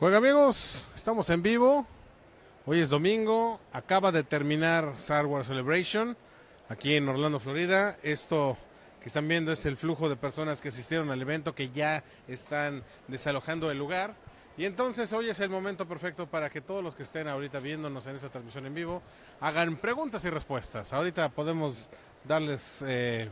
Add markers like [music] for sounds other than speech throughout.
Juega amigos, estamos en vivo. Hoy es domingo, acaba de terminar Star Wars Celebration aquí en Orlando, Florida. Esto que están viendo es el flujo de personas que asistieron al evento que ya están desalojando el lugar. Y entonces hoy es el momento perfecto para que todos los que estén ahorita viéndonos en esta transmisión en vivo hagan preguntas y respuestas. Ahorita podemos darles eh,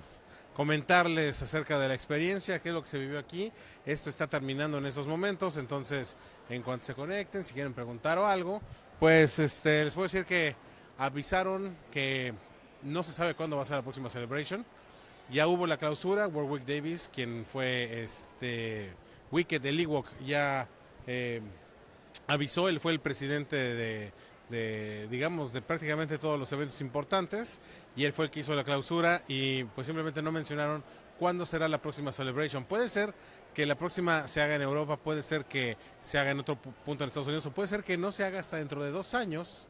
comentarles acerca de la experiencia, qué es lo que se vivió aquí. Esto está terminando en estos momentos, entonces en cuanto se conecten, si quieren preguntar o algo, pues este, les puedo decir que avisaron que no se sabe cuándo va a ser la próxima celebration. Ya hubo la clausura, Warwick Davis, quien fue este Wicked de Ewok, ya eh, avisó, él fue el presidente de de, digamos, de prácticamente todos los eventos importantes y él fue el que hizo la clausura y pues simplemente no mencionaron cuándo será la próxima Celebration. Puede ser que la próxima se haga en Europa, puede ser que se haga en otro punto en Estados Unidos o puede ser que no se haga hasta dentro de dos años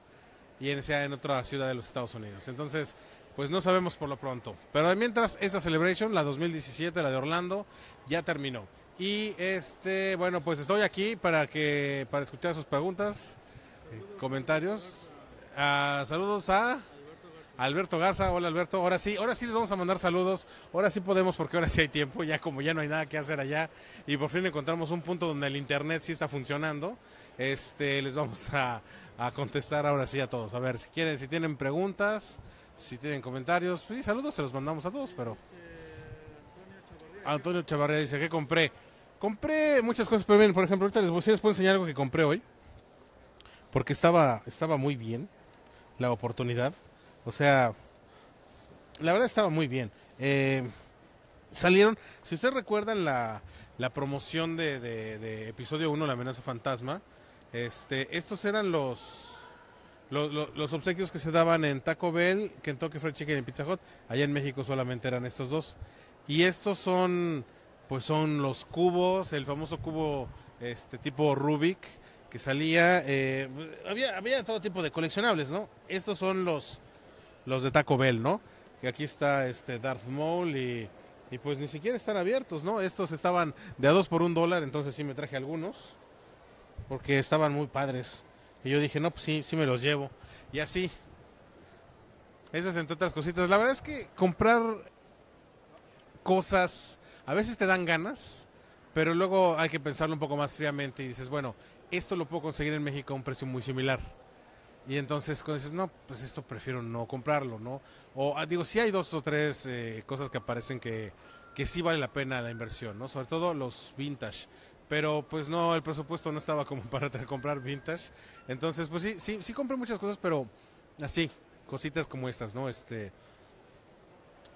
y sea en otra ciudad de los Estados Unidos. Entonces, pues no sabemos por lo pronto. Pero mientras, esta Celebration, la 2017, la de Orlando, ya terminó. Y este, bueno, pues estoy aquí para que para escuchar sus preguntas comentarios. Ah, saludos a Alberto Garza. Hola Alberto. Ahora sí, ahora sí les vamos a mandar saludos. Ahora sí podemos porque ahora sí hay tiempo, ya como ya no hay nada que hacer allá y por fin encontramos un punto donde el internet sí está funcionando. Este, les vamos a, contestar ahora sí a todos. A ver, si quieren, si tienen preguntas, si tienen comentarios, pues sí, saludos se los mandamos a todos, pero Antonio Chavarría dice, que compré? Compré muchas cosas, pero miren, por ejemplo, ahorita les, voy, a enseñar algo que compré hoy porque estaba, estaba muy bien la oportunidad. O sea, la verdad estaba muy bien. Eh, salieron, si ustedes recuerdan la, promoción de, episodio 1, La amenaza fantasma, este, estos eran los, los, los, obsequios que se daban en Taco Bell, Kentucky Fried Chicken y Pizza Hut. Allá en México solamente eran estos dos. Y estos son, pues son los cubos, el famoso cubo este tipo Rubik, que salía. Eh, había, había todo tipo de coleccionables, ¿no? Estos son los, los de Taco Bell, ¿no? Que aquí está este Darth Maul y, y pues ni siquiera están abiertos, ¿no? Estos estaban de a dos por un dólar, entonces sí me traje algunos, porque estaban muy padres. Y yo dije, no, pues sí, sí me los llevo. Y así. Esas entre otras cositas. La verdad es que comprar cosas a veces te dan ganas, pero luego hay que pensarlo un poco más fríamente y dices, bueno, esto lo puedo conseguir en México a un precio muy similar. Y entonces cuando dices, no, pues esto prefiero no comprarlo, ¿no? O ah, digo, sí hay dos o tres eh, cosas que aparecen que, sí vale la pena la inversión, ¿no? Sobre todo los vintage. Pero pues no, el presupuesto no estaba como [laughs] para comprar vintage. Entonces, pues sí, sí, sí compré muchas cosas, pero así, cositas como estas, ¿no? Este,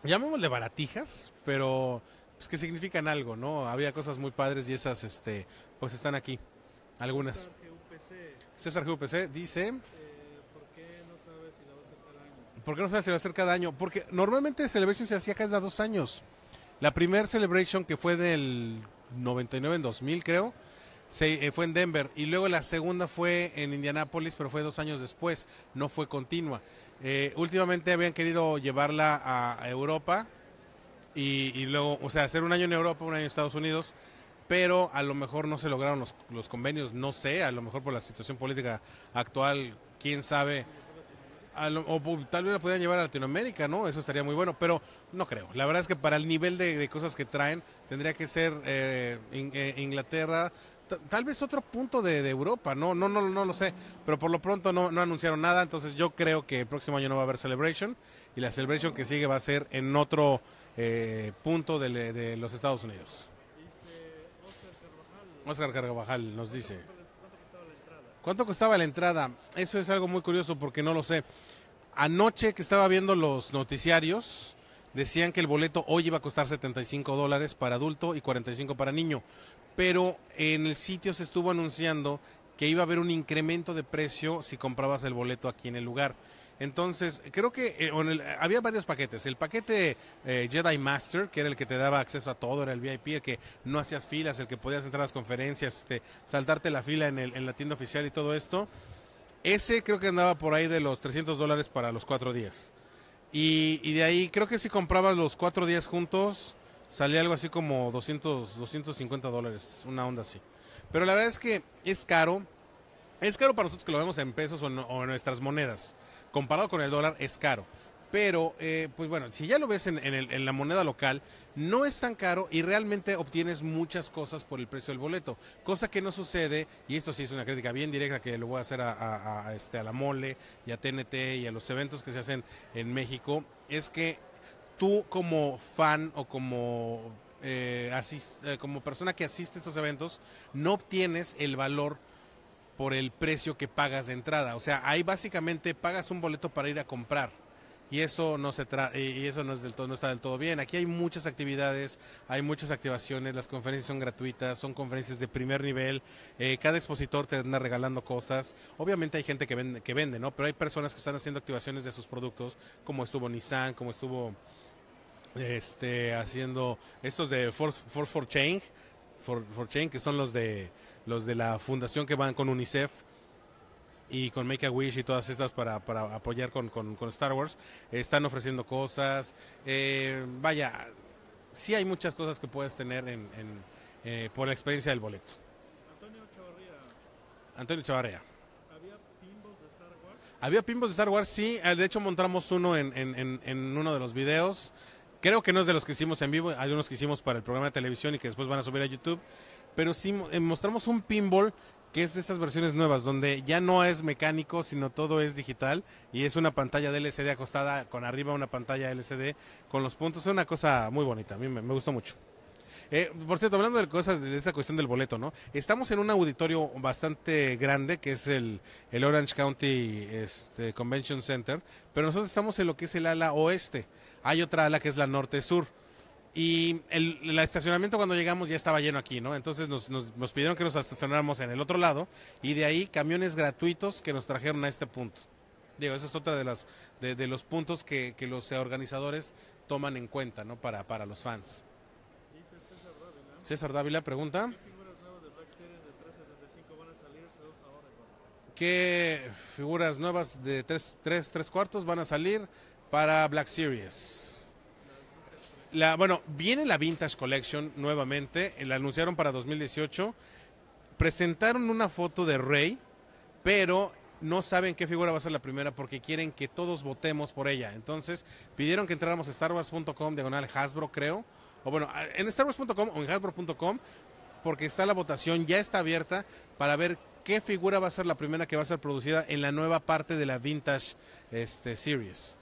llamémosle baratijas, pero pues que significan algo, ¿no? Había cosas muy padres y esas, este, pues están aquí. Algunas. César GUPC, dice... Eh, ¿Por qué no se va a hacer cada año? Porque normalmente Celebration se hacía cada dos años. La primer Celebration que fue del 99 en 2000 creo, se, eh, fue en Denver y luego la segunda fue en Indianápolis, pero fue dos años después, no fue continua. Eh, últimamente habían querido llevarla a, Europa y, y, luego, o sea, hacer un año en Europa, un año en Estados Unidos pero a lo mejor no se lograron los, convenios, no sé, a lo mejor por la situación política actual, quién sabe, o tal vez la pudieran llevar a Latinoamérica, ¿no? Eso estaría muy bueno, pero no creo. La verdad es que para el nivel de, cosas que traen, tendría que ser eh, eh, Inglaterra, tal vez otro punto de, Europa, no, no, no, no lo sé, pero por lo pronto no, no, anunciaron nada, entonces yo creo que el próximo año no va a haber Celebration y la Celebration que sigue va a ser en otro eh, punto de los Estados Unidos. Oscar Carvajal nos dice. ¿Cuánto costaba la entrada? Eso es algo muy curioso porque no lo sé. Anoche que estaba viendo los noticiarios, decían que el boleto hoy iba a costar 75 dólares para adulto y 45 para niño. Pero en el sitio se estuvo anunciando que iba a haber un incremento de precio si comprabas el boleto aquí en el lugar. Entonces, creo que eh, había varios paquetes. El paquete eh, Jedi Master, que era el que te daba acceso a todo, era el VIP, el que no hacías filas, el que podías entrar a las conferencias, este, saltarte la fila en, la tienda oficial y todo esto. Ese creo que andaba por ahí de los 300 dólares para los cuatro días. Y, de ahí, creo que si comprabas los cuatro días juntos, salía algo así como 200, 250 dólares, una onda así. Pero la verdad es que es caro. Es caro para nosotros que lo vemos en pesos o en nuestras monedas comparado con el dólar es caro. Pero, eh, pues bueno, si ya lo ves en, la moneda local, no es tan caro y realmente obtienes muchas cosas por el precio del boleto. Cosa que no sucede, y esto sí es una crítica bien directa que lo voy a hacer a, este, a la mole y a TNT y a los eventos que se hacen en México, es que tú como fan o como eh, eh, como persona que asiste a estos eventos, no obtienes el valor por el precio que pagas de entrada. O sea, ahí básicamente pagas un boleto para ir a comprar. Y eso no se y eso no es del todo no está del todo bien. Aquí hay muchas actividades, hay muchas activaciones, las conferencias son gratuitas, son conferencias de primer nivel. Eh, cada expositor te anda regalando cosas. Obviamente hay gente que vende, que vende, ¿no? Pero hay personas que están haciendo activaciones de sus productos, como estuvo Nissan, como estuvo este haciendo estos de Force for, for Change, for, for Change que son los de los de la fundación que van con UNICEF y con Make a Wish y todas estas para, apoyar con, Star Wars, están ofreciendo cosas. Eh, vaya, sí hay muchas cosas que puedes tener eh, por la experiencia del boleto. Antonio Chavarría. Antonio ¿Había pinbos de Star Wars? de sí. Ah, de hecho, montamos uno en, en uno de los videos. Creo que no es de los que hicimos en vivo, hay unos que hicimos para el programa de televisión y que después van a subir a YouTube pero sí eh, mostramos un pinball que es de estas versiones nuevas, donde ya no es mecánico, sino todo es digital y es una pantalla de LCD acostada con arriba una pantalla LCD con los puntos. Es una cosa muy bonita, a mí me, gustó mucho. Eh, por cierto, hablando de cosas de esa cuestión del boleto, ¿no? Estamos en un auditorio bastante grande que es el, el Orange County este, Convention Center, pero nosotros estamos en lo que es el ala oeste. Hay otra ala que es la norte-sur. Y el, estacionamiento cuando llegamos ya estaba lleno aquí, ¿no? Entonces nos, nos, pidieron que nos estacionáramos en el otro lado y de ahí camiones gratuitos que nos trajeron a este punto. Digo, esa es otra de, las, de, los puntos que, los organizadores toman en cuenta, ¿no? Para, para los fans. César Dávila. César pregunta. ¿Qué figuras nuevas de Black Series ¿Qué figuras nuevas de 3 cuartos van a salir para Black Series? bueno, viene la Vintage Collection nuevamente, eh, la anunciaron para 2018, presentaron una foto de Rey, pero no saben qué figura va a ser la primera porque quieren que todos votemos por ella. Entonces pidieron que entráramos a starwars.com, diagonal Hasbro creo, o bueno, en starwars.com o en hasbro.com, porque está la votación, ya está abierta para ver qué figura va a ser la primera que va a ser producida en la nueva parte de la Vintage este, Series.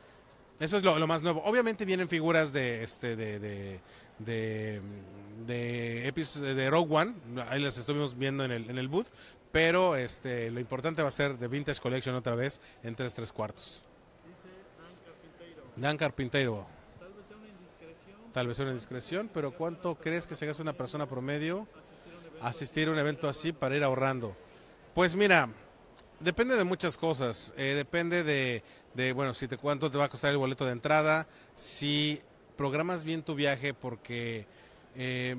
Eso es lo, más nuevo. Obviamente vienen figuras de este de de, de, Rogue One. Ahí las estuvimos viendo en el, en booth. Pero este, lo importante va a ser de Vintage Collection otra vez en tres tres cuartos. Dice Dan Carpinteiro. Dan Tal vez sea una indiscreción. Tal vez sea una indiscreción, pero ¿cuánto crees que se gasta una persona promedio asistir a un evento así para ir ahorrando? Pues mira, depende de muchas cosas. Eh, depende de, de, bueno, si te cuánto te va a costar el boleto de entrada, si programas bien tu viaje, porque eh,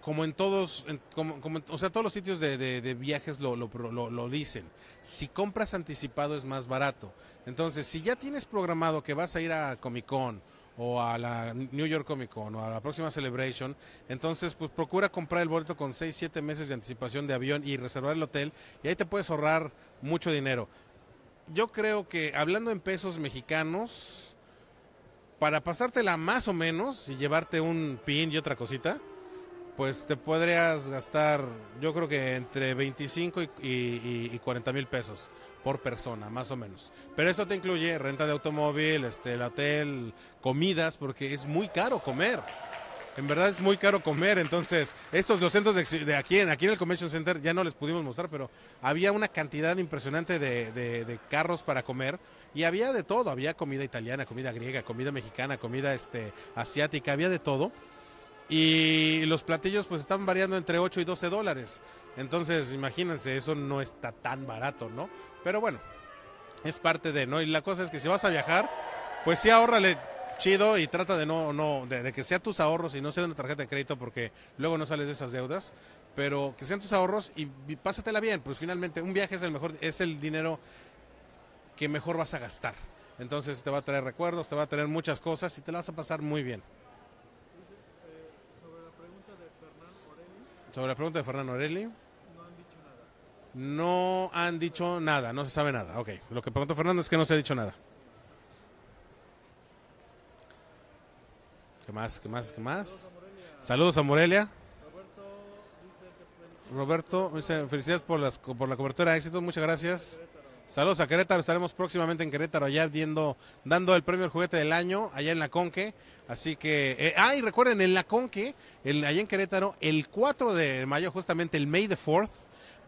como en todos, como, o sea, todos los sitios de, viajes lo, lo, dicen, si compras anticipado es más barato. Entonces, si ya tienes programado que vas a ir a Comic Con, o a la New York Comic Con o a la próxima Celebration. Entonces, pues procura comprar el boleto con 6, 7 meses de anticipación de avión y reservar el hotel y ahí te puedes ahorrar mucho dinero yo creo que hablando en pesos mexicanos, para pasártela más o menos y llevarte un pin y otra cosita, pues te podrías gastar, yo creo que entre 25 y, 40 mil pesos por persona, más o menos. Pero eso te incluye renta de automóvil, este, el hotel, comidas, porque es muy caro comer en verdad es muy caro comer, entonces estos los centros de, aquí, en, aquí en el Convention Center ya no les pudimos mostrar, pero había una cantidad impresionante de, carros para comer y había de todo, había comida italiana, comida griega, comida mexicana, comida este, asiática, había de todo y los platillos pues estaban variando entre 8 y 12 dólares. Entonces, imagínense, eso no está tan barato, ¿no? Pero bueno, es parte de, ¿no? Y la cosa es que si vas a viajar, pues sí, ahórrale chido y trata de no, no de, que sea tus ahorros y no sea una tarjeta de crédito porque luego no sales de esas deudas, pero que sean tus ahorros y, pásatela bien, pues finalmente un viaje es el mejor, es el dinero que mejor vas a gastar. Entonces te va a traer recuerdos, te va a traer muchas cosas y te la vas a pasar muy bien. Sobre la pregunta de Fernando Orelli. Sobre la pregunta de No han dicho nada, no se sabe nada. Ok, lo que pregunta Fernando es que no se ha dicho nada. ¿Qué más? ¿Qué más? ¿Qué más? Saludos a Morelia. Roberto, felicidades por, las, por la cobertura de éxito, muchas gracias. Saludos a Querétaro, estaremos próximamente en Querétaro, allá viendo, dando el premio al juguete del año, allá en la Conque. Así que, eh, ay ah, recuerden, en la Conque, allá en Querétaro, el 4 de mayo, justamente el May the 4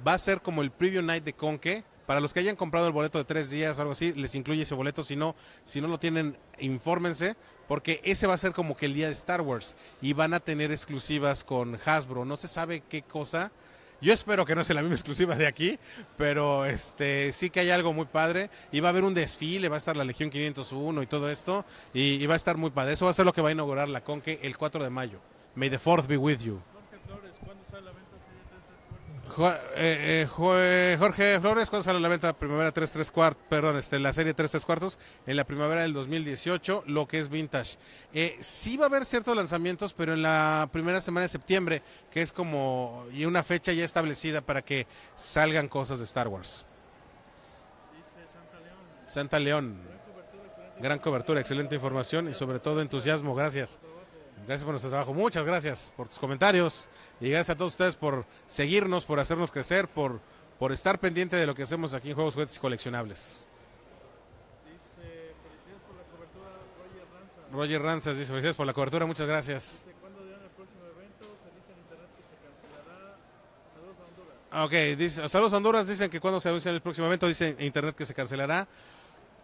va a ser como el preview night de Conque para los que hayan comprado el boleto de tres días o algo así, les incluye ese boleto. Si no, si no lo tienen, infórmense, porque ese va a ser como que el día de Star Wars y van a tener exclusivas con Hasbro. No se sabe qué cosa. Yo espero que no sea la misma [laughs] exclusiva de aquí, pero este sí que hay algo muy padre. Y va a haber un desfile, va a estar la Legión 501 y todo esto. Y, va a estar muy padre. Eso va a ser lo que va a inaugurar la Conque el 4 de mayo. May the 4th be with you. Eh, eh, Jorge Flores, ¿cuándo sale la venta? Primavera 3, 3 cuartos, perdón, este, la serie 3, 3 cuartos, en la primavera del 2018, lo que es vintage. Eh, sí va a haber ciertos lanzamientos, pero en la primera semana de septiembre, que es como y una fecha ya establecida para que salgan cosas de Star Wars. Santa León. Santa León. Gran cobertura, excelente información y sobre todo entusiasmo. Gracias. Gracias por nuestro trabajo. Muchas gracias por tus comentarios. Y gracias a todos ustedes por seguirnos, por hacernos crecer, por, por estar pendiente de lo que hacemos aquí en Juegos, Juegos y Coleccionables. Dice, felicidades por la cobertura, Roger Ranzas. Roger Ranzas dice, felicidades por la cobertura, muchas gracias. Dice, ¿cuándo dirán el próximo evento? Se dice en internet que se cancelará. Saludos a Honduras. Ah, ok, dice, saludos a Honduras, dicen que cuando se anuncia el próximo evento, dice en internet que se cancelará.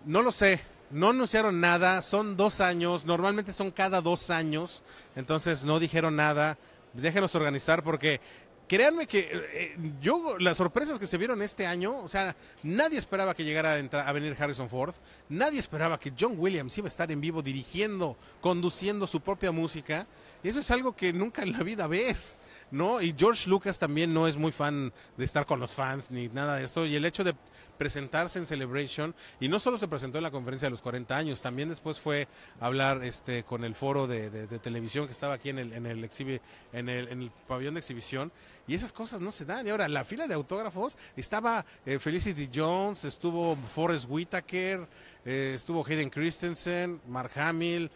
No lo sé, no anunciaron nada, son dos años, normalmente son cada dos años, entonces no dijeron nada, déjenos organizar porque créanme que eh, eh, yo, las sorpresas que se vieron este año, o sea, nadie esperaba que llegara a, entrar, a, venir Harrison Ford, nadie esperaba que John Williams iba a estar en vivo dirigiendo, conduciendo su propia música, y eso es algo que nunca en la vida ves. ¿no? Y George Lucas también no es muy fan de estar con los fans ni nada de esto. Y el hecho de presentarse en Celebration, y no solo se presentó en la conferencia de los 40 años, también después fue a hablar este, con el foro de, televisión que estaba aquí en el, en el, exhibi, en, el, pabellón de exhibición, y esas cosas no se dan. Y ahora, la fila de autógrafos estaba eh, Felicity Jones, estuvo Forrest Whitaker, eh, estuvo Hayden Christensen, Mark Hamill,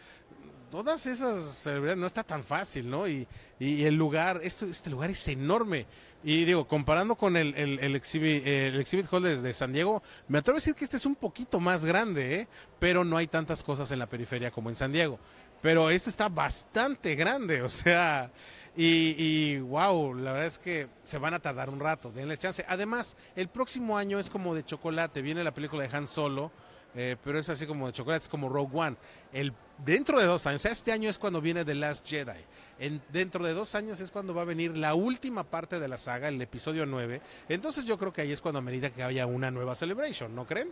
todas esas celebridades no está tan fácil, ¿no? Y, y el lugar, esto, este lugar es enorme. Y digo, comparando con el, el Exhibit Hall de, San Diego, me atrevo a decir que este es un poquito más grande, ¿eh? pero no hay tantas cosas en la periferia como en San Diego. Pero esto está bastante grande, o sea, y, y wow, la verdad es que se van a tardar un rato, denle chance. Además, el próximo año es como de chocolate, viene la película de Han Solo eh, pero es así como de chocolate, es como Rogue One. El, dentro de dos años, o sea, este año es cuando viene The Last Jedi. En, dentro de dos años es cuando va a venir la última parte de la saga, el episodio 9. Entonces yo creo que ahí es cuando amerita que haya una nueva Celebration, ¿no creen?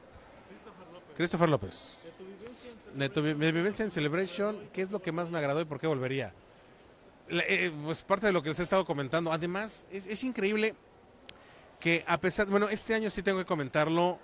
Christopher López. De tu vivencia en Celebration, ¿qué es lo que más me agradó y por qué volvería? Eh, pues parte de lo que les he estado comentando. Además, es, es increíble que a pesar, bueno, este año sí tengo que comentarlo,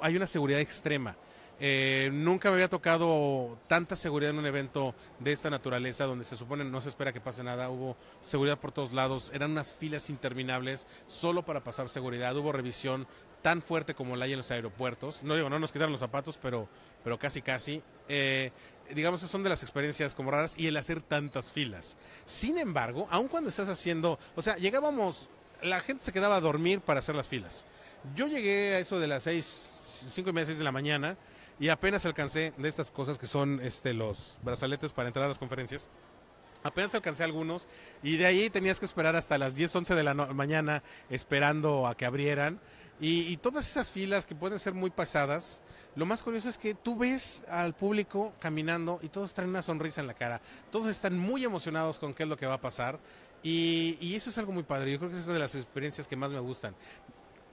hay una seguridad extrema. Eh, nunca me había tocado tanta seguridad en un evento de esta naturaleza, donde se supone no se espera que pase nada. Hubo seguridad por todos lados, eran unas filas interminables solo para pasar seguridad. Hubo revisión tan fuerte como la hay en los aeropuertos. No digo, no nos quitaron los zapatos, pero, pero casi, casi. Eh, digamos, son de las experiencias como raras y el hacer tantas filas. Sin embargo, aun cuando estás haciendo, o sea, llegábamos, la gente se quedaba a dormir para hacer las filas. Yo llegué a eso de las seis, cinco y media, de la mañana y apenas alcancé de estas cosas que son este, los brazaletes para entrar a las conferencias. Apenas alcancé algunos y de ahí tenías que esperar hasta las 10, 11 de la mañana esperando a que abrieran. Y, todas esas filas que pueden ser muy pasadas, lo más curioso es que tú ves al público caminando y todos traen una sonrisa en la cara. Todos están muy emocionados con qué es lo que va a pasar. Y, eso es algo muy padre. Yo creo que es una de las experiencias que más me gustan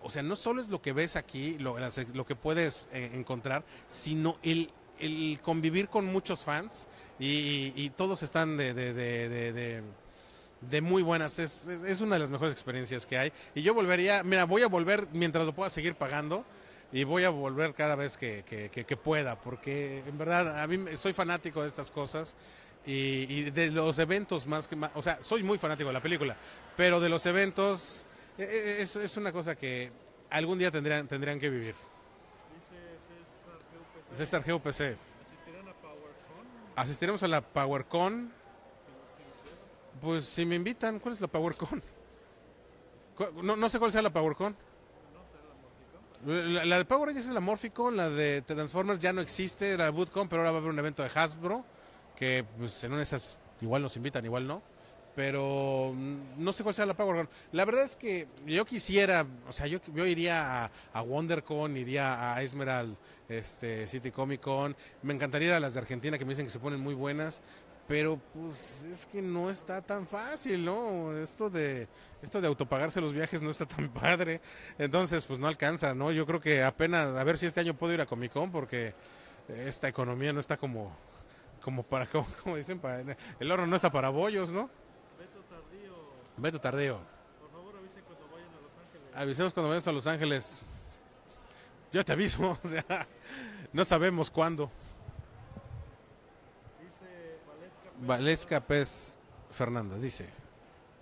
o sea, no solo es lo que ves aquí, lo, que puedes eh, encontrar, sino el, convivir con muchos fans y, todos están de, muy buenas. Es, una de las mejores experiencias que hay. Y yo volvería, mira, voy a volver mientras lo pueda seguir pagando. Y voy a volver cada vez que, pueda, porque en verdad a mí soy fanático de estas cosas. Y, y, de los eventos más que más, o sea, soy muy fanático de la película, pero de los eventos eh, eh, eh, es, es una cosa que algún día tendrían, tendrían que vivir. Dice César GUPC. César Asistiremos a la PowerCon. Pues si me invitan, ¿cuál es la PowerCon? No, no sé cuál sea la PowerCon. La, la de Power es la Morphicon, la de Transformers ya no existe, la Bootcon, pero ahora va a haber un evento de Hasbro, que pues, en una de esas igual nos invitan, igual no pero no sé cuál sea la paga. La verdad es que yo quisiera, o sea, yo, yo iría a, WonderCon, iría a Esmeralda este, City Comic Con, me encantaría ir a las de Argentina que me dicen que se ponen muy buenas, pero pues es que no está tan fácil, ¿no? Esto de esto de autopagarse los viajes no está tan [laughs] padre. Entonces, pues no alcanza, ¿no? Yo creo que apenas a ver si este año puedo ir a Comic Con porque esta economía no está como como para [laughs] como, dicen, el oro no está para bollos, ¿no? Beto tardeo Por favor, avisen cuando vayan a Los Ángeles. Avisemos cuando vayas a Los Ángeles. Yo te aviso, [laughs] no sabemos cuándo. Dice Valesca Pérez, Fernanda dice.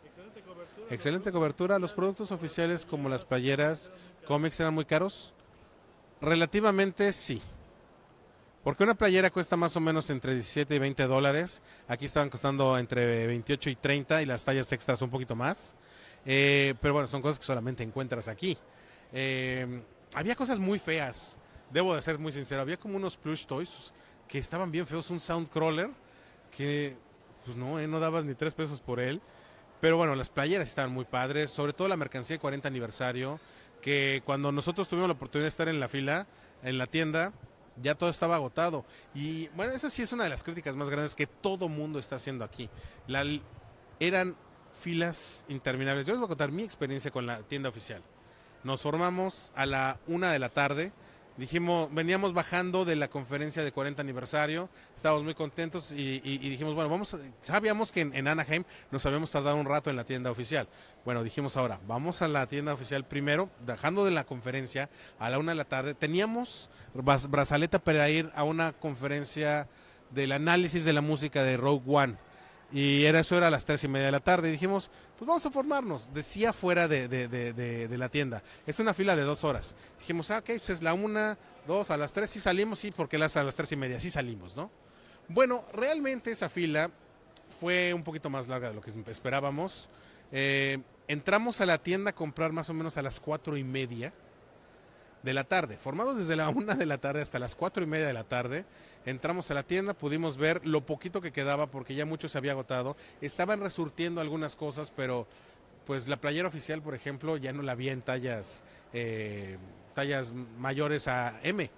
Excelente cobertura. Excelente cobertura. Los productos oficiales como las playeras, cómics eran muy caros. Relativamente sí. Porque una playera cuesta más o menos entre 17 y 20 dólares. Aquí estaban costando entre 28 y 30 y las tallas extras un poquito más. Eh, pero bueno, son cosas que solamente encuentras aquí. Em, había cosas muy feas, debo de ser muy sincero. Había como unos plush toys que estaban bien feos, un soundcrawler que pues no, eh, no dabas ni tres pesos por él. Pero bueno, las playeras estaban muy padres, sobre todo la mercancía de 40 aniversario, que cuando nosotros tuvimos la oportunidad de estar en la fila, en la tienda, ya todo estaba agotado. Y bueno, esa sí es una de las críticas más grandes que todo mundo está haciendo aquí. eran filas interminables. Yo les voy a contar mi experiencia con la tienda oficial. Nos formamos a la una de la tarde dijimos, veníamos bajando de la conferencia de 40 aniversario, estábamos muy contentos y, dijimos, bueno, vamos, sabíamos que en, Anaheim nos habíamos tardado un rato en la tienda oficial. Bueno, dijimos ahora, vamos a la tienda oficial primero, bajando de la conferencia a la una de la tarde. Teníamos brazaleta para ir a una conferencia del análisis de la música de Rogue One. Y era, eso era a las tres y media de la tarde. Y dijimos, pues vamos a formarnos, decía fuera de, la tienda. Es una fila de dos horas. Dijimos, ah, ok, pues es la una, dos, a las tres sí salimos, sí, porque las a las tres y media sí salimos, ¿no? Bueno, realmente esa fila fue un poquito más larga de lo que esperábamos. Eh, entramos a la tienda a comprar más o menos a las cuatro y media de la tarde. Formados desde la [laughs] una de la tarde hasta las cuatro y media de la tarde, entramos a la tienda, pudimos ver lo poquito que quedaba porque ya mucho se había agotado. Estaban resurtiendo algunas cosas, pero pues la playera oficial, por ejemplo, ya no la había en tallas, eh, tallas mayores a M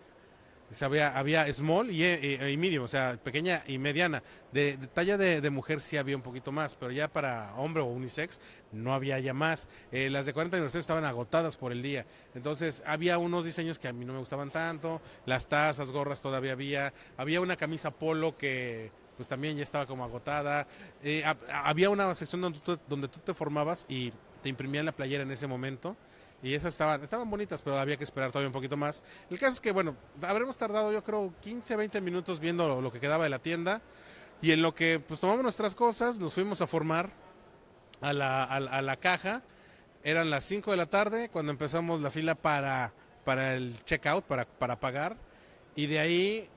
había, había small eh, y, y, medium, o sea, pequeña y mediana. De, talla de, mujer sí había un poquito más, pero ya para hombre o unisex no había ya más. Eh, las de 40 aniversario estaban agotadas por el día. Entonces, había unos diseños que a mí no me gustaban tanto. Las tazas, gorras todavía había. Había una camisa polo que pues también ya estaba como agotada. Eh, había una sección donde donde tú te formabas y te imprimían la playera en ese momento y esas estaban, estaban bonitas, pero había que esperar todavía un poquito más. El caso es que, bueno, habremos tardado yo creo 15, 20 minutos viendo lo, que quedaba de la tienda y en lo que pues tomamos nuestras cosas, nos fuimos a formar a la, caja. Eran las 5 de la tarde cuando empezamos la fila para, para el checkout, para, para pagar. Y de ahí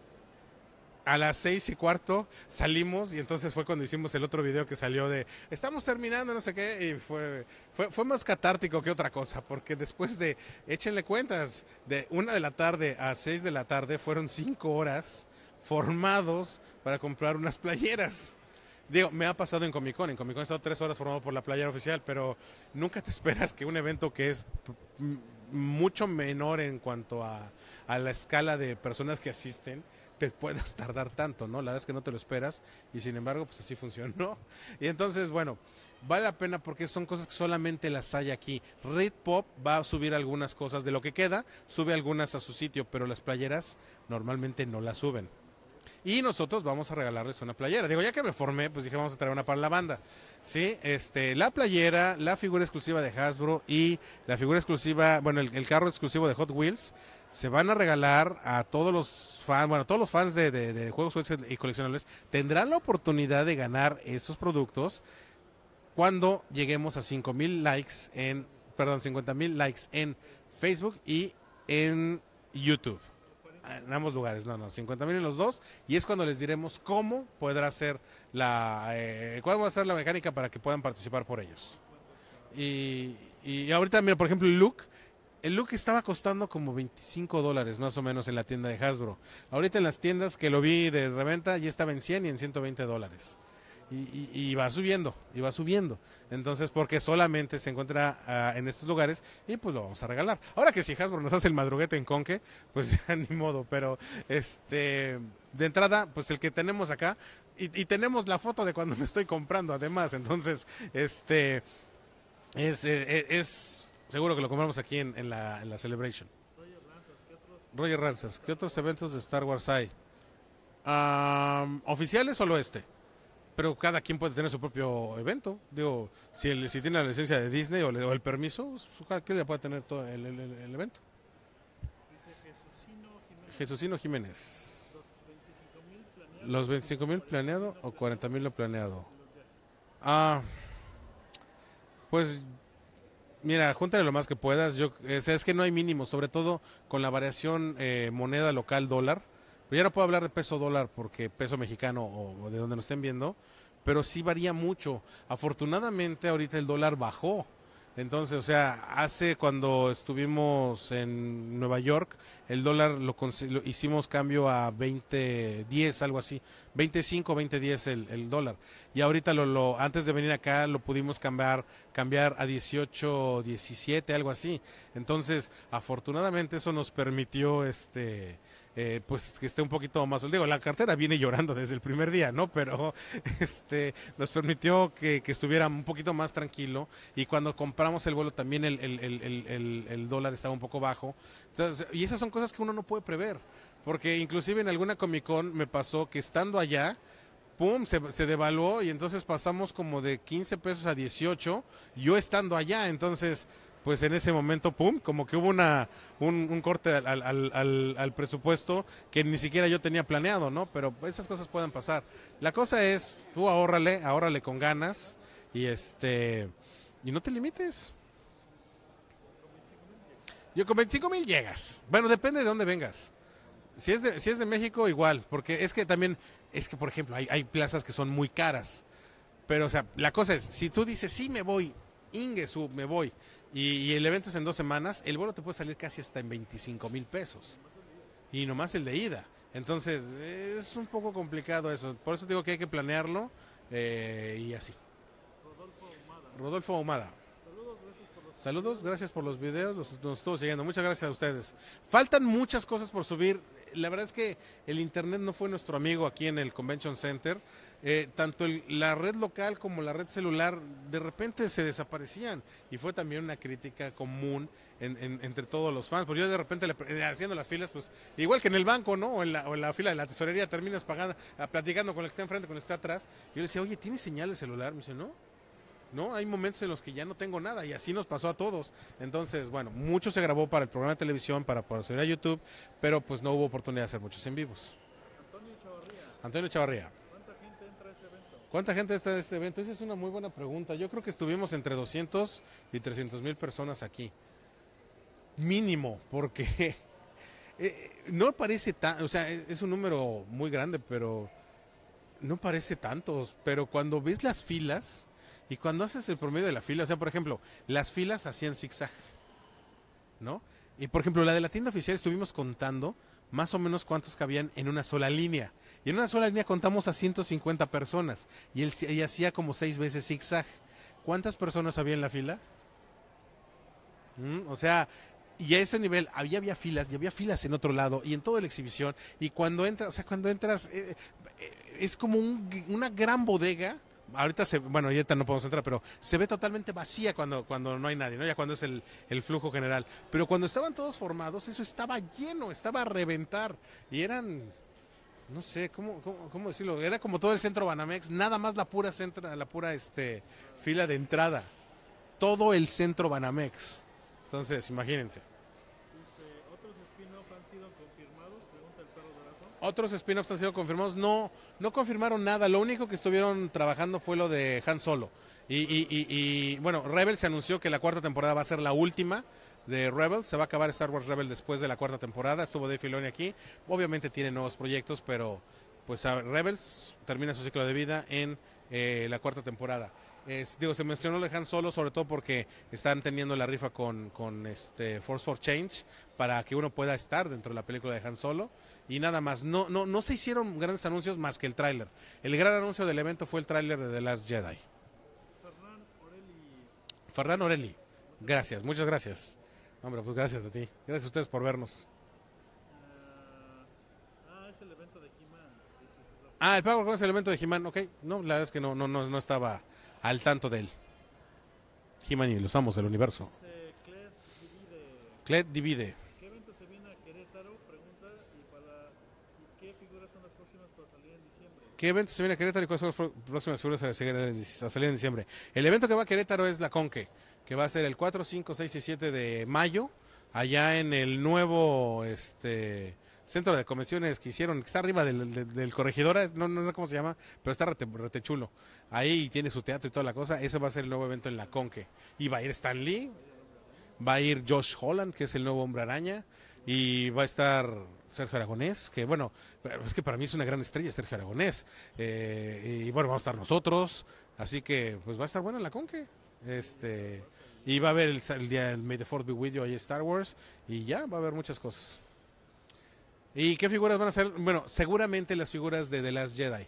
a las seis y cuarto salimos y entonces fue cuando hicimos el otro video que salió de estamos terminando, no sé qué, y fue, más catártico que otra cosa, porque después de, échenle cuentas, de una de la tarde a seis de la tarde fueron cinco horas formados para comprar unas playeras. Digo, me ha pasado en Comic Con. En Comic Con he estado tres horas formado por la playera oficial, pero nunca te esperas que un evento que es mucho menor en cuanto a, a la escala de personas que asisten, puedas [laughs] tardar tanto, ¿no? La verdad es que no te lo esperas y sin embargo, pues así funcionó. [laughs] Y entonces, bueno, vale la pena porque son cosas que solamente las hay aquí. Red Pop va a subir algunas cosas de lo que queda, sube algunas a su sitio, pero las playeras normalmente no las suben. Y nosotros vamos a regalarles una playera. Digo, ya que me formé, pues dije, vamos a traer una para la banda. Sí, este, la playera, la figura exclusiva de Hasbro y la figura exclusiva, bueno, el, carro exclusivo de Hot Wheels se van a regalar a todos los fans, bueno, todos los fans de, de, de juegos y coleccionables tendrán la oportunidad de ganar estos productos cuando lleguemos a 5 mil likes en, perdón, 50 mil likes en Facebook y en YouTube en ambos lugares, no, no, 50 mil en los dos, y es cuando les diremos cómo podrá ser la, eh, cuál va a ser la mecánica para que puedan participar por ellos. Y, y ahorita, mira, por ejemplo, el look, el look estaba costando como 25 dólares más o menos en la tienda de Hasbro. Ahorita en las tiendas que lo vi de reventa ya estaba en 100 y en 120 dólares. Y, va subiendo, y va subiendo. Entonces, porque solamente se encuentra ah, en estos lugares y pues lo vamos a regalar. Ahora que si Hasbro nos hace el madruguete en Conque, pues [laughs] ya ni modo, pero este, de entrada, pues el que tenemos acá, y, tenemos la foto de cuando me estoy comprando además, entonces, este, es, eh, eh, seguro que lo compramos aquí en, la, en Celebration. Roger Ranzas, ¿qué otros, eventos de Star Wars hay? ¿Oficiales o lo este? Pero cada quien puede tener su propio evento. Digo, si, él si tiene la licencia de Disney o, le, el permiso, cada pues, quien le puede tener todo el, evento. Dice Jesucino Jiménez. Jesucino Jiménez. Los 25 mil planeado o 40 mil planeado. Ah, pues mira, júntale lo más que puedas. Yo, eh, es, que no hay mínimo, sobre todo con la variación eh, moneda local dólar pero ya no puedo hablar de peso dólar porque peso mexicano o, de donde nos estén viendo, pero sí varía mucho. Afortunadamente ahorita el dólar bajó. Entonces, o sea, hace cuando estuvimos en Nueva York, el dólar lo, hicimos cambio a 20, 10, algo así, 25, 20, 10 el, dólar. Y ahorita lo, antes de venir acá lo pudimos cambiar, cambiar a 18, 17, algo así. Entonces, afortunadamente eso nos permitió este eh, pues que esté un poquito más Digo, la cartera viene llorando desde el primer día, ¿no? Pero [laughs] este nos permitió que, que estuviera un poquito más tranquilo y cuando compramos el vuelo también el, dólar estaba un poco bajo. y esas son cosas que uno no puede prever, porque inclusive en alguna Comic Con me pasó que estando allá, ¡pum! Se, se, devaluó y entonces pasamos como de 15 pesos a 18, yo estando allá, entonces pues en ese momento, pum, como que hubo una, un, corte al, presupuesto que ni siquiera yo tenía planeado, ¿no? Pero esas cosas pueden pasar. La cosa es, tú ahórrale, ahórrale con ganas y este, y no te limites. Yo con 25 mil llegas. Bueno, depende de dónde vengas. Si es de, si es de México, igual, porque es que también, es que por ejemplo, hay, plazas que son muy caras. Pero, o sea, la cosa es, si tú dices, sí me voy, sub me voy, y, el evento es en dos semanas, el vuelo te puede salir casi hasta en 25 mil pesos. Y nomás el de ida. Entonces, es un poco complicado eso. Por eso digo que hay que planearlo eh, y así. Rodolfo Ahumada. Saludos, gracias por los, videos, nos estuvo siguiendo. Muchas gracias a ustedes. Faltan muchas cosas por subir la verdad es que el Internet no fue nuestro amigo aquí en el Convention Center. Eh, tanto la red local como la red celular de repente se desaparecían y fue también una crítica común entre todos los fans, porque yo de repente eh, haciendo las filas, pues igual que en el banco, ¿no? O en la, o la fila de la tesorería terminas pagando, ah, platicando con el que está enfrente, con el que está atrás. Yo le decía, oye, ¿tiene señal de celular? Me dice, no. ¿no? Hay momentos en los que ya no tengo nada y así nos pasó a todos. Entonces, bueno, mucho se grabó para el programa de televisión, para poder subir a YouTube, pero pues no hubo oportunidad de hacer muchos en vivos. Antonio Chavarría. Antonio ¿Cuánta gente entra a está en este evento? Esa es una muy buena pregunta. Yo creo que estuvimos entre 200 y 300 mil personas aquí. Mínimo, porque [laughs] eh, no parece tan, o sea, e, es un número muy grande, pero no parece tantos, pero cuando ves las filas y cuando haces el promedio de la fila, o sea, por ejemplo, las filas hacían zigzag, ¿no? Y por ejemplo, la de la tienda oficial estuvimos contando más o menos cuántos cabían en una sola línea. Y en una sola línea contamos a 150 personas y, él, hacía como seis veces zigzag. ¿Cuántas personas había en la fila? Mm, o sea, y a ese nivel había, había filas y había filas en otro lado y en toda la exhibición. Y cuando entras, o sea, cuando entras, eh, eh, es como una gran bodega ahorita se, bueno, ahorita no podemos entrar, pero se ve totalmente vacía cuando, cuando no hay nadie, ¿no? Ya cuando es el, flujo general. Pero cuando estaban todos formados, eso estaba lleno, estaba a reventar. Y eran, no sé, ¿cómo, cómo, decirlo? Era como todo el centro Banamex, nada más la pura, la pura este, fila de entrada. Todo el centro Banamex. Entonces, imagínense. Otros spin-offs han sido confirmados. No, no confirmaron nada. Lo único que estuvieron trabajando fue lo de Han Solo. Y, bueno, Rebels se anunció que la cuarta temporada va a ser la última de Rebels, Se va a acabar Star Wars Rebels después de la cuarta temporada. Estuvo Dave Filoni aquí. Obviamente tiene nuevos proyectos, pero pues Rebels termina su ciclo de vida en eh, la cuarta temporada digo, se mencionó de Han Solo, sobre todo porque están teniendo la rifa con, este Force for Change para que uno pueda estar dentro de la película de Han Solo. Y nada más, no, no, no se hicieron grandes anuncios más que el tráiler. El gran anuncio del evento fue el tráiler de The Last Jedi. Fernán Orelli. Orelli, gracias, muchas gracias. Hombre, pues gracias a ti. Gracias a ustedes por vernos. Ah, el pago con ese evento de He-Man, ok. No, la verdad es que no, no, no estaba al tanto de él. He-Man y los amos del universo. Clet divide. ¿Qué evento se viene a Querétaro? Pregunta. ¿Y, qué figuras son las próximas para salir en diciembre? ¿Qué evento se viene a Querétaro y cuáles son las próximas figuras a salir en diciembre? El evento que va a Querétaro es la Conque, que va a ser el 4, 5, 6 y 7 de mayo, allá en el nuevo este centro de convenciones que hicieron, que está arriba del, corregidor, no, sé cómo se llama, pero está rete, chulo. Ahí tiene su teatro y toda la cosa. Ese va a ser el nuevo evento en la Conque. Y va a ir Stan Lee, va a ir Josh Holland, que es el nuevo hombre araña, y va a estar Sergio Aragonés, que bueno, es que para mí es una gran estrella Sergio Aragonés. Eh, y bueno, vamos a estar nosotros. Así que pues va a estar bueno en la Conque. Este, y va a haber el, día del May the Fourth Be With You ahí Star Wars. Y ya, va a haber muchas cosas. ¿Y qué figuras van a ser? Bueno, seguramente las figuras de The Last Jedi,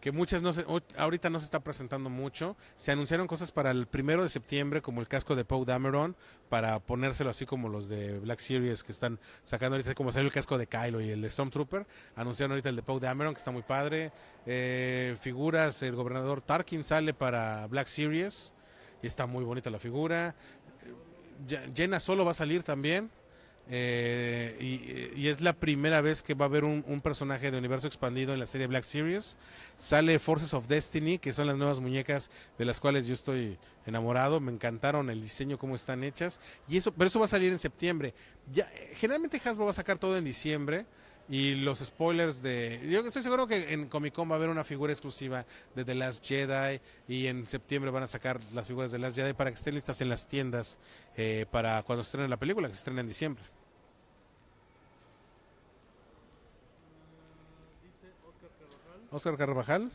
que muchas no ahorita no se está presentando mucho. Se anunciaron cosas para el primero de septiembre, como el casco de Poe Dameron, para ponérselo así como los de Black Series que están sacando ahorita, como salió el casco de Kylo y el de Stormtrooper. Anunciaron ahorita el de Poe Dameron, que está muy padre. Eh, figuras, el gobernador Tarkin sale para Black Series, y está muy bonita la figura. Jenna Solo va a salir también eh, y, es la primera vez que va a haber un, personaje de universo expandido en la serie Black Series. Sale Forces of Destiny, que son las nuevas muñecas de las cuales yo estoy enamorado. Me encantaron el diseño, cómo están hechas. Y eso, pero eso va a salir en septiembre. Ya, eh, generalmente Hasbro va a sacar todo en diciembre. Y los spoilers de. Yo estoy seguro que en Comic Con va a haber una figura exclusiva de The Last Jedi. Y en septiembre van a sacar las figuras de The Last Jedi para que estén listas en las tiendas eh, para cuando estrene la película, que se estrena en diciembre. Oscar Carvajal.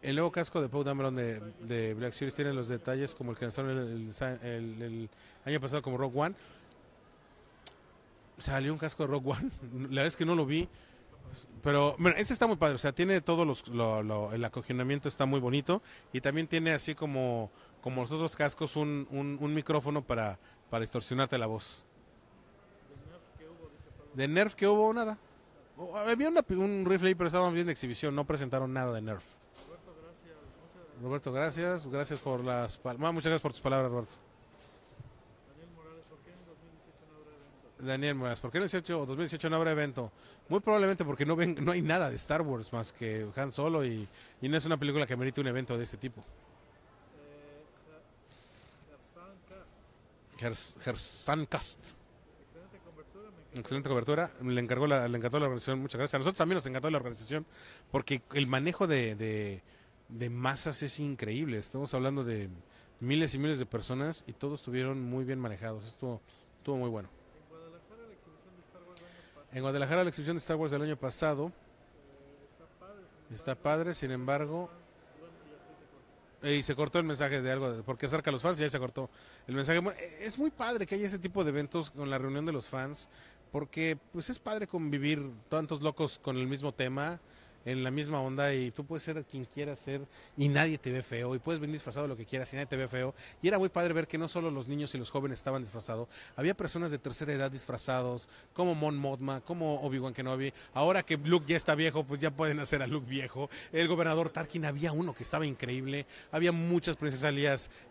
El nuevo casco de Paul Dameron de, Black Series tiene los detalles como el que lanzaron el, año pasado como Rock One. Salió un casco de Rock One. [laughs] La verdad es que no lo vi. Pero este está muy padre, o sea, tiene todos los, el acogimiento está muy bonito y también tiene así como, como los otros cascos un, micrófono para, para distorsionarte la voz. ¿De nerf que hubo? ¿De nerf que hubo nada? Había un rifle ahí, pero estaban bien de exhibición, no presentaron nada de Nerf. Roberto, gracias. gracias. por las Muchas gracias por tus palabras, Roberto. Daniel Morales, ¿por qué en 2018 no habrá evento? Daniel Morales, ¿por qué en 2018, no habrá evento? Muy probablemente porque no, ven, no hay nada de Star Wars más que Han Solo y, no es una película que merite un evento de este tipo. Eh, Hersancast Excelente cobertura. Le, encargó la, le encantó la organización. Muchas gracias. A nosotros también nos encantó la organización porque el manejo de, de, masas es increíble. Estamos hablando de miles y miles de personas y todos estuvieron muy bien manejados. Estuvo, estuvo muy bueno. En Guadalajara la exhibición de Star Wars del año pasado está padre, sin embargo... Eh, y se cortó el mensaje de algo, porque acerca a los fans y ahí se cortó el mensaje. es muy padre que haya ese tipo de eventos con la reunión de los fans, porque pues es padre convivir tantos locos con el mismo tema en la misma onda y tú puedes ser quien quieras ser y nadie te ve feo y puedes venir disfrazado lo que quieras y nadie te ve feo. Y era muy padre ver que no solo los niños y los jóvenes estaban disfrazados, había personas de tercera edad disfrazados, como Mon Mothma, como Obi-Wan Kenobi. Ahora que Luke ya está viejo, pues ya pueden hacer a Luke viejo. El gobernador Tarkin había uno que estaba increíble, había muchas princesas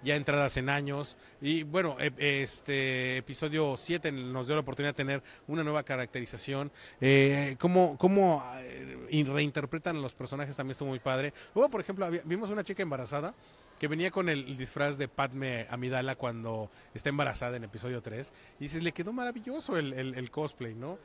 ya entradas en años y bueno, e, este episodio 7 nos dio la oportunidad de tener una nueva caracterización, eh, como, como eh, interpretan los personajes también estuvo muy padre. Hubo, por ejemplo, vimos una chica embarazada que venía con el, disfraz de Padme Amidala cuando está embarazada en episodio 3. Y dices, le quedó maravilloso el, cosplay, ¿no?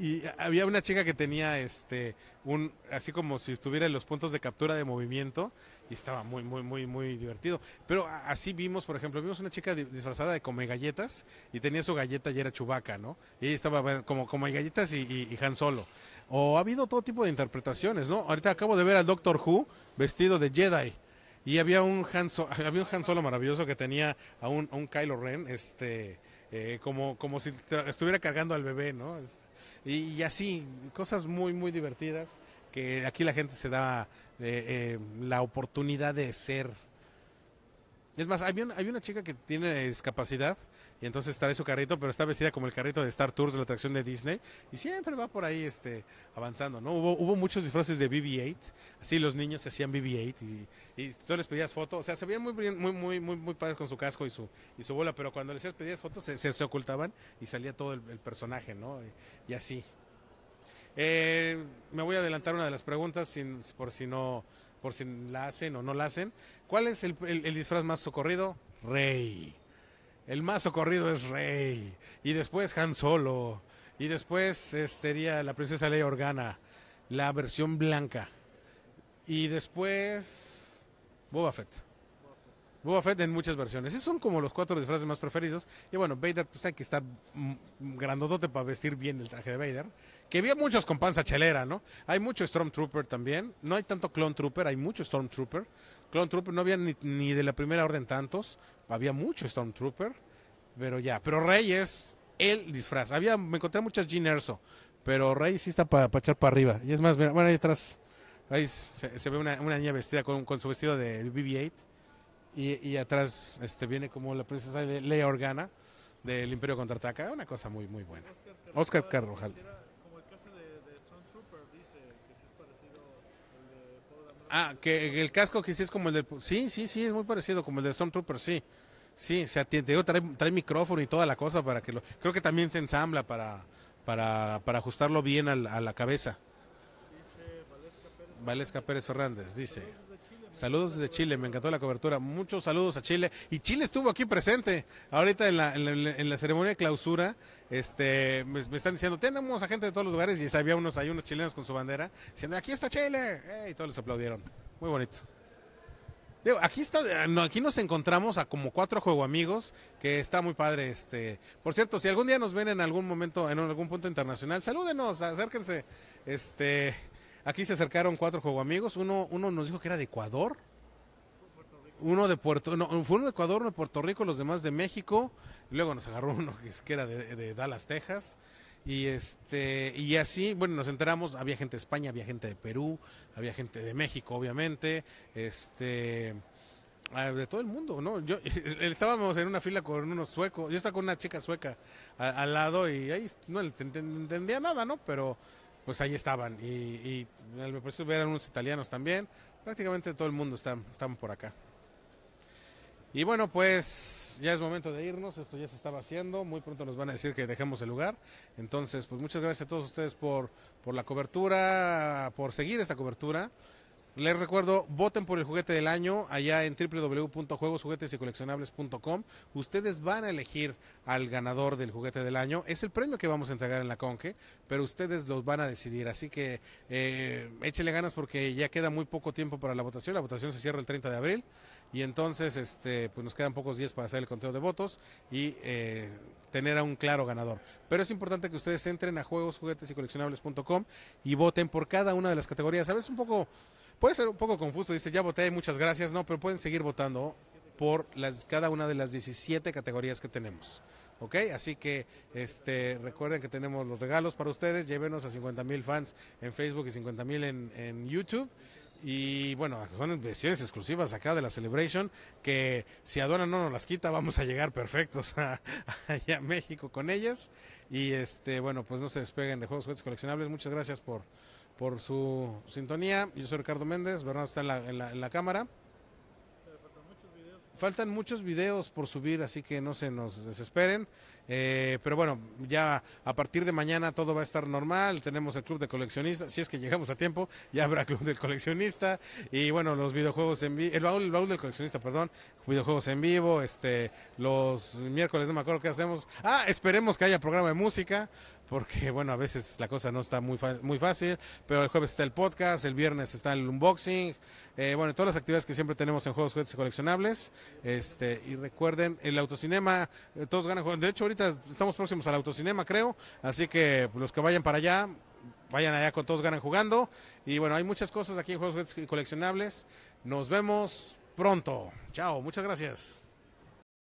Y, había una chica que tenía este un así como si estuviera en los puntos de captura de movimiento y estaba muy muy muy muy divertido pero así vimos por ejemplo vimos una chica disfrazada de come galletas y tenía su galleta y era chubaca no y estaba como como hay galletas y Han Solo o ha habido todo tipo de interpretaciones, ¿no? Ahorita acabo de ver al Doctor Who vestido de Jedi. Y había un Han, Solo, [laughs] había un maravilloso que tenía a un, Kylo Ren, este, eh, como, como si estuviera cargando al bebé, ¿no? y, así, cosas muy, muy divertidas que aquí la gente se da eh, eh, la oportunidad de ser. Es más, hay una chica que tiene discapacidad y entonces trae su carrito, pero está vestida como el carrito de Star Tours de la atracción de Disney y siempre va por ahí este, avanzando, ¿no? Hubo, hubo muchos disfraces de BB-8, así los niños se hacían BB-8 y, y, tú les pedías fotos, o sea, se veían muy muy, muy, muy, muy padres con su casco y su, y su bola, pero cuando les pedías fotos se, ocultaban y salía todo el, personaje, ¿no? Y, así. Eh, me voy a adelantar una de las preguntas sin, por si no por si la hacen o no la hacen. ¿Cuál es el disfraz más socorrido? Rey. El más socorrido es Rey. Y después Han Solo. Y después eh, sería la princesa Leia Organa. La versión blanca. Y después. Boba Fett. Boba Fett en muchas versiones. Esos son como los cuatro disfraces más preferidos. Y bueno, Vader, pues hay que estar mm, grandotote para vestir bien el traje de Vader. Que había muchos con panza chelera, ¿no? Hay mucho Stormtrooper también. No hay tanto Clone Trooper, hay mucho Stormtrooper. Clone Trooper no había ni, de la primera orden tantos, había mucho Stormtrooper, pero ya, pero Rey es el disfraz. Había, me encontré muchas Jean Erso, pero Rey sí está para echar para arriba. Y es más, mira, bueno, ahí atrás, ahí se, ve una, niña vestida con, su vestido de BB-8 y, atrás este, viene como la princesa Leia Organa del Imperio Contraataca, una cosa muy, muy buena. Oscar Carrojal. Ah, que el casco que sí es como el del... Sí, sí, sí, es muy parecido, como el del Stormtrooper, sí. Sí, o sea, trae, trae, micrófono y toda la cosa para que lo... Creo que también se ensambla para, para, para ajustarlo bien a la, cabeza. Dice Valesca Pérez, Valesca Pérez Fernández, dice. Saludos desde Chile, me encantó la cobertura. Muchos saludos a Chile. Y Chile estuvo aquí presente ahorita en la, en la, ceremonia de clausura. Este, me, están diciendo, tenemos a gente de todos los lugares y había unos, hay unos chilenos con su bandera diciendo, aquí está Chile. Eh, y todos les aplaudieron. Muy bonito. Digo, aquí, está, eh, no, aquí nos encontramos a como cuatro juego amigos, que está muy padre. Este, por cierto, si algún día nos ven en algún momento, en algún punto internacional, salúdenos, acérquense. Este, Aquí se acercaron cuatro juego amigos. Uno, uno nos dijo que era de Ecuador. Uno de Puerto, no, fue uno de Ecuador, uno de Puerto Rico, los demás de México. Luego nos agarró uno que era de, Dallas, Texas. Y este, y así, bueno, nos enteramos, había gente de España, había gente de Perú, había gente de México, obviamente, este ah, de todo el mundo, ¿no? Yo [laughs] estábamos en una fila con unos suecos, yo estaba con una chica sueca al, lado y ahí no entendía nada, ¿no? Pero pues ahí estaban. Y, y me pareció que eran unos italianos también. Prácticamente todo el mundo está, por acá. Y bueno, pues ya es momento de irnos, esto ya se estaba haciendo, muy pronto nos van a decir que dejemos el lugar. Entonces, pues muchas gracias a todos ustedes por, por la cobertura, por seguir esta cobertura. Les recuerdo, voten por el juguete del año allá en www.juegosjuguetesycoleccionables.com. Ustedes van a elegir al ganador del juguete del año. Es el premio que vamos a entregar en la Conque, pero ustedes los van a decidir. Así que eh, échele ganas porque ya queda muy poco tiempo para la votación. La votación se cierra el 30 de abril y entonces este, pues nos quedan pocos días para hacer el conteo de votos y eh, tener a un claro ganador. Pero es importante que ustedes entren a juegosjuguetesycoleccionables.com y voten por cada una de las categorías. A un poco Puede ser un poco confuso, dice, ya voté, muchas gracias, no, pero pueden seguir votando por las, cada una de las 17 categorías que tenemos. ¿ok? Así que este, recuerden que tenemos los regalos para ustedes, llévenos a 50 mil fans en Facebook y 50 mil en, YouTube. Y bueno, son inversiones exclusivas acá de la Celebration, que si Adona no nos las quita, vamos a llegar perfectos [laughs] allá a, México con ellas. Y este, bueno, pues no se despeguen de Juegos Juguetes Coleccionables. Muchas gracias por, por su sintonía. Yo soy Ricardo Méndez, Bernardo está en la, cámara. Faltan muchos, videos. por subir, así que no se nos desesperen. Eh, pero bueno, ya a partir de mañana todo va a estar normal. Tenemos el club de coleccionistas. Si es que llegamos a tiempo, ya habrá club del coleccionista. Y bueno, los videojuegos en vivo, el baúl del coleccionista, perdón, videojuegos en vivo, este, los miércoles no me acuerdo qué hacemos. Ah, esperemos que haya programa de música, porque bueno, a veces la cosa no está muy, muy fácil, pero el jueves está el podcast, el viernes está el unboxing, eh, bueno, todas las actividades que siempre tenemos en juegos, Juegos y coleccionables, este, y recuerden, el autocinema, eh, todos ganan jugando, de hecho ahorita estamos próximos al autocinema creo, así que los que vayan para allá, vayan allá con todos ganan jugando, y bueno, hay muchas cosas aquí en juegos, Juegos y coleccionables, nos vemos pronto. Chao, muchas gracias.